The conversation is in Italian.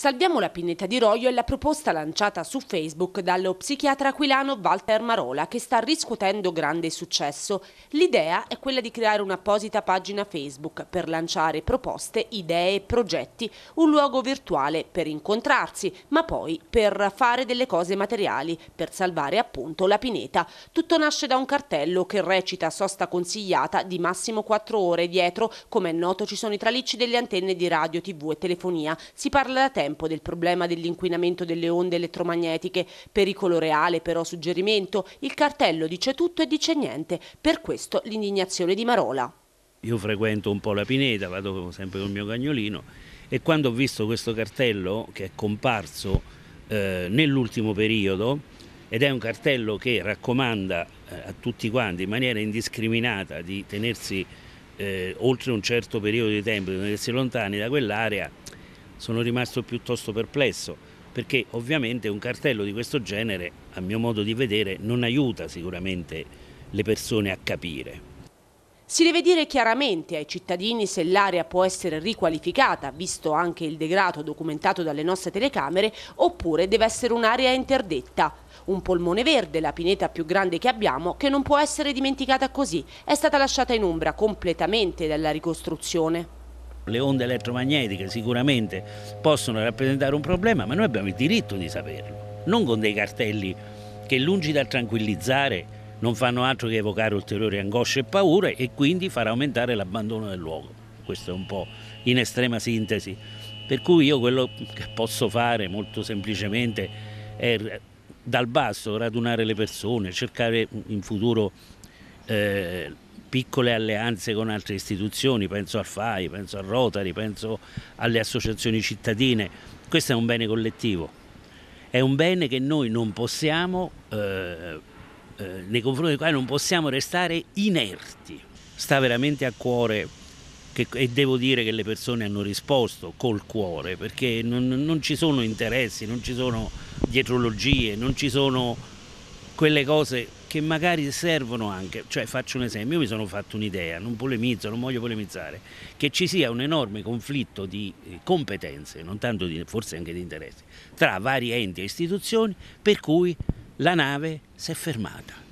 Salviamo la pineta di roio è la proposta lanciata su Facebook dallo psichiatra aquilano Walter Marola che sta riscuotendo grande successo. L'idea è quella di creare un'apposita pagina Facebook per lanciare proposte, idee e progetti, un luogo virtuale per incontrarsi, ma poi per fare delle cose materiali, per salvare appunto la pineta. Tutto nasce da un cartello che recita sosta consigliata di massimo 4 ore dietro, come è noto ci sono i tralicci delle antenne di radio, tv e telefonia. Si parla da tempo tempo del problema dell'inquinamento delle onde elettromagnetiche. Pericolo reale, però, suggerimento. Il cartello dice tutto e dice niente. Per questo l'indignazione di Marola. Io frequento un po' la Pineta, vado sempre col mio cagnolino e quando ho visto questo cartello che è comparso eh, nell'ultimo periodo ed è un cartello che raccomanda eh, a tutti quanti in maniera indiscriminata di tenersi eh, oltre un certo periodo di tempo, di tenersi lontani da quell'area, sono rimasto piuttosto perplesso, perché ovviamente un cartello di questo genere, a mio modo di vedere, non aiuta sicuramente le persone a capire. Si deve dire chiaramente ai cittadini se l'area può essere riqualificata, visto anche il degrado documentato dalle nostre telecamere, oppure deve essere un'area interdetta. Un polmone verde, la pineta più grande che abbiamo, che non può essere dimenticata così, è stata lasciata in ombra completamente dalla ricostruzione. Le onde elettromagnetiche sicuramente possono rappresentare un problema, ma noi abbiamo il diritto di saperlo, non con dei cartelli che lungi dal tranquillizzare non fanno altro che evocare ulteriori angosce e paure e quindi far aumentare l'abbandono del luogo. Questo è un po' in estrema sintesi. Per cui io quello che posso fare molto semplicemente è dal basso radunare le persone, cercare in futuro eh, piccole alleanze con altre istituzioni, penso al FAI, penso al Rotary, penso alle associazioni cittadine. Questo è un bene collettivo, è un bene che noi non possiamo, eh, eh, nei confronti del quale non possiamo restare inerti. Sta veramente a cuore che, e devo dire che le persone hanno risposto col cuore perché non, non ci sono interessi, non ci sono dietrologie, non ci sono quelle cose che magari servono anche, cioè faccio un esempio, io mi sono fatto un'idea, non polemizzo, non voglio polemizzare, che ci sia un enorme conflitto di eh, competenze, non tanto di, forse anche di interessi, tra vari enti e istituzioni per cui la nave si è fermata.